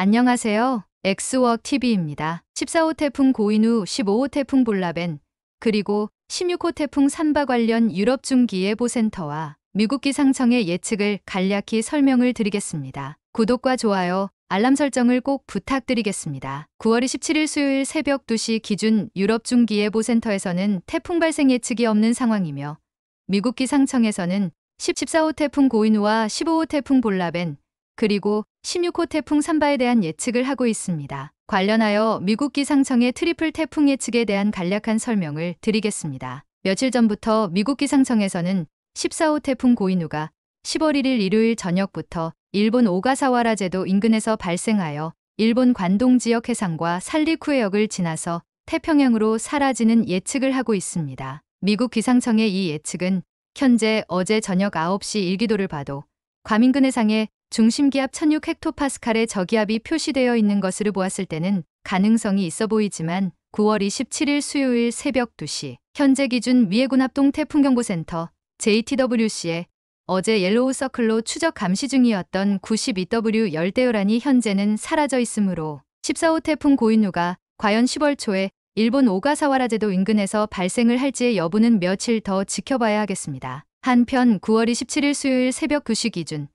안녕하세요. 엑스워크 TV입니다. 14호 태풍 고인우, 15호 태풍 볼라벤, 그리고 16호 태풍 산바 관련 유럽 중기 예보센터와 미국 기상청의 예측을 간략히 설명을 드리겠습니다. 구독과 좋아요, 알람 설정을 꼭 부탁드리겠습니다. 9월 27일 수요일 새벽 2시 기준 유럽 중기예보센터에서는 태풍 발생 예측이 없는 상황이며 미국 기상청에서는 14호 태풍 고인우와 15호 태풍 볼라벤, 그리고 16호 태풍 산바에 대한 예측을 하고 있습니다. 관련하여 미국 기상청의 트리플 태풍 예측에 대한 간략한 설명을 드리겠습니다. 며칠 전부터 미국 기상청에서는 14호 태풍 고인우가 10월 1일 일요일 저녁부터 일본 오가사와라 제도 인근에서 발생하여 일본 관동 지역 해상과 살리쿠해역을 지나서 태평양으로 사라지는 예측을 하고 있습니다. 미국 기상청의 이 예측은 현재 어제 저녁 9시 일기도를 봐도 과민근 해상에 중심기압 1006헥토파스칼의 저기압이 표시되어 있는 것으로 보았을 때는 가능성이 있어 보이지만 9월 27일 수요일 새벽 2시 현재 기준 위해군합동 태풍경보센터 JTWC에 어제 옐로우 서클로 추적 감시 중이었던 92W 열대요란이 현재는 사라져 있으므로 14호 태풍 고인누가 과연 10월 초에 일본 오가사와라 제도 인근에서 발생을 할지의 여부는 며칠 더 지켜봐야 하겠습니다. 한편 9월 27일 수요일 새벽 2시 기준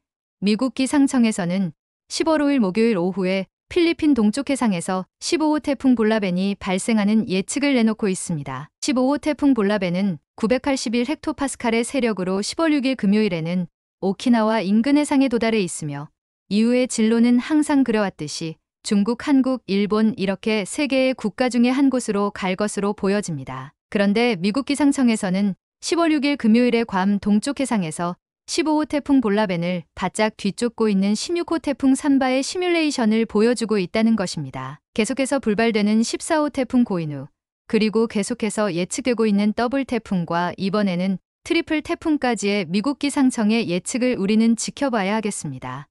미국 기상청에서는 15일 목요일 오후에 필리핀 동쪽 해상에서 15호 태풍 볼라벤이 발생하는 예측을 내놓고 있습니다. 15호 태풍 볼라벤은 981 헥토파스칼의 세력으로 10월 6일 금요일에는 오키나와 인근 해상에 도달해 있으며 이후의 진로는 항상 그려왔듯이 중국, 한국, 일본 이렇게 세 개의 국가 중에 한 곳으로 갈 것으로 보여집니다. 그런데 미국 기상청에서는 10월 6일 금요일에 괌 동쪽 해상에서 15호 태풍 볼라벤을 바짝 뒤쫓고 있는 16호 태풍 산바의 시뮬레이션을 보여주고 있다는 것입니다. 계속해서 불발되는 14호 태풍 고인우, 그리고 계속해서 예측되고 있는 더블 태풍과 이번에는 트리플 태풍까지의 미국 기상청의 예측을 우리는 지켜봐야 하겠습니다.